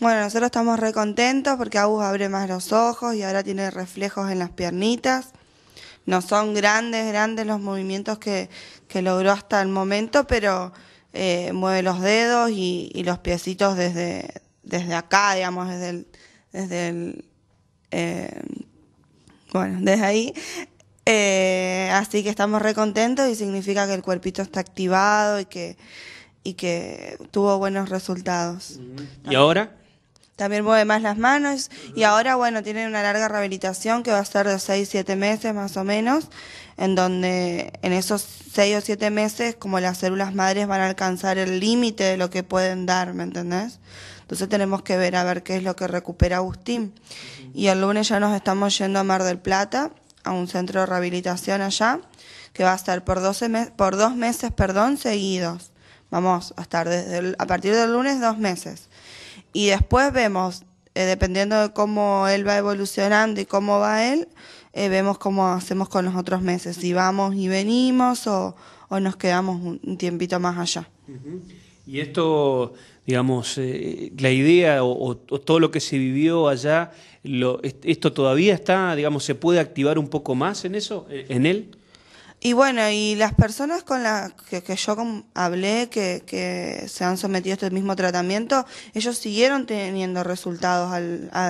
Bueno, nosotros estamos recontentos porque Agus abre más los ojos y ahora tiene reflejos en las piernitas. No son grandes, grandes los movimientos que, logró hasta el momento, pero eh, mueve los dedos y, los piecitos desde, desde acá, digamos, desde el... Desde el eh, bueno, desde ahí. Eh, así que estamos recontentos y significa que el cuerpito está activado y que, y que tuvo buenos resultados. ¿Y ahora? también mueve más las manos y ahora, bueno, tiene una larga rehabilitación que va a ser de seis siete meses más o menos, en donde en esos seis o siete meses como las células madres van a alcanzar el límite de lo que pueden dar, ¿me entendés? Entonces tenemos que ver a ver qué es lo que recupera Agustín. Y el lunes ya nos estamos yendo a Mar del Plata, a un centro de rehabilitación allá, que va a estar por, 12 por dos meses perdón, seguidos. Vamos a estar desde a partir del lunes dos meses y después vemos, eh, dependiendo de cómo él va evolucionando y cómo va él, eh, vemos cómo hacemos con los otros meses, si vamos y venimos o, nos quedamos un, tiempito más allá. Y esto, digamos, eh, la idea o, todo lo que se vivió allá, ¿esto todavía está, digamos, se puede activar un poco más en eso, en él? Y bueno, y las personas con las que, yo hablé, que, se han sometido a este mismo tratamiento, ellos siguieron teniendo resultados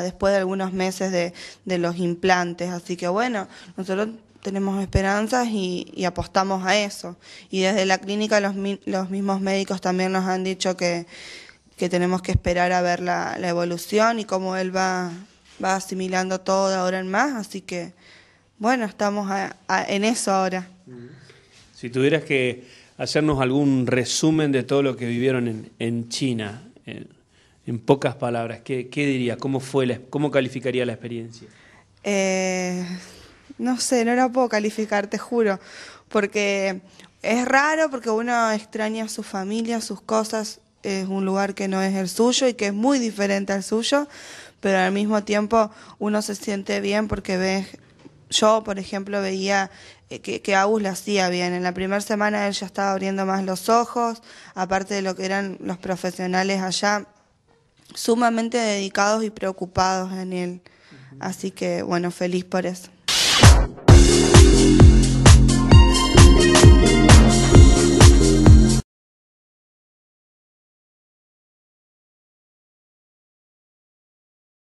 después de algunos meses de, los implantes. Así que bueno, nosotros tenemos esperanzas y, apostamos a eso. Y desde la clínica los, los mismos médicos también nos han dicho que, tenemos que esperar a ver la, la, evolución y cómo él va, va asimilando todo de ahora en más. Así que bueno, estamos en eso ahora. Si tuvieras que hacernos algún resumen de todo lo que vivieron en, China, en, pocas palabras, ¿qué, dirías? ¿Cómo, fue ¿Cómo calificaría la experiencia? Eh, no sé, no la puedo calificar, te juro, porque es raro, porque uno extraña a su familia, sus cosas, es un lugar que no es el suyo y que es muy diferente al suyo, pero al mismo tiempo uno se siente bien porque ves yo, por ejemplo, veía eh, que, que Agus lo hacía bien. En la primera semana él ya estaba abriendo más los ojos, aparte de lo que eran los profesionales allá, sumamente dedicados y preocupados en él. Así que, bueno, feliz por eso.